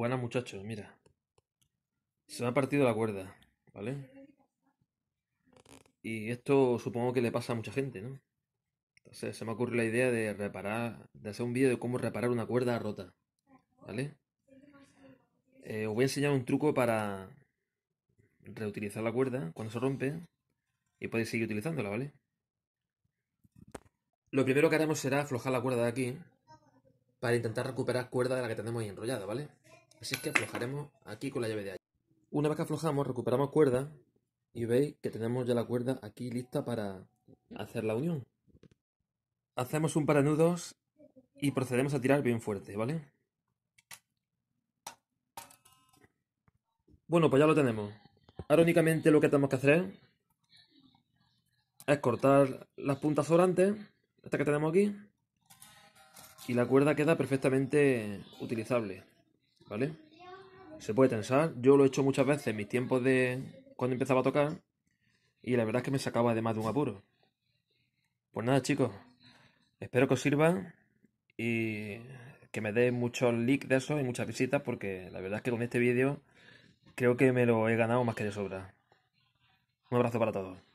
Buenas muchachos, mira. Se me ha partido la cuerda, ¿vale? Y esto supongo que le pasa a mucha gente, ¿no? Entonces se me ocurrió la idea de reparar, de hacer un vídeo de cómo reparar una cuerda rota, ¿vale? Eh, os voy a enseñar un truco para reutilizar la cuerda cuando se rompe y podéis seguir utilizándola, ¿vale? Lo primero que haremos será aflojar la cuerda de aquí para intentar recuperar cuerda de la que tenemos ahí enrollada, ¿vale? Así que aflojaremos aquí con la llave de allí. Una vez que aflojamos, recuperamos cuerda y veis que tenemos ya la cuerda aquí lista para hacer la unión. Hacemos un par de nudos y procedemos a tirar bien fuerte, ¿vale? Bueno, pues ya lo tenemos. Ahora únicamente lo que tenemos que hacer es cortar las puntas sobrantes, esta que tenemos aquí, y la cuerda queda perfectamente utilizable. ¿vale? Se puede tensar. Yo lo he hecho muchas veces en mis tiempos de cuando empezaba a tocar. Y la verdad es que me sacaba además de un apuro. Pues nada, chicos. Espero que os sirva y que me dé muchos likes de eso y muchas visitas porque la verdad es que con este vídeo creo que me lo he ganado más que de sobra. Un abrazo para todos.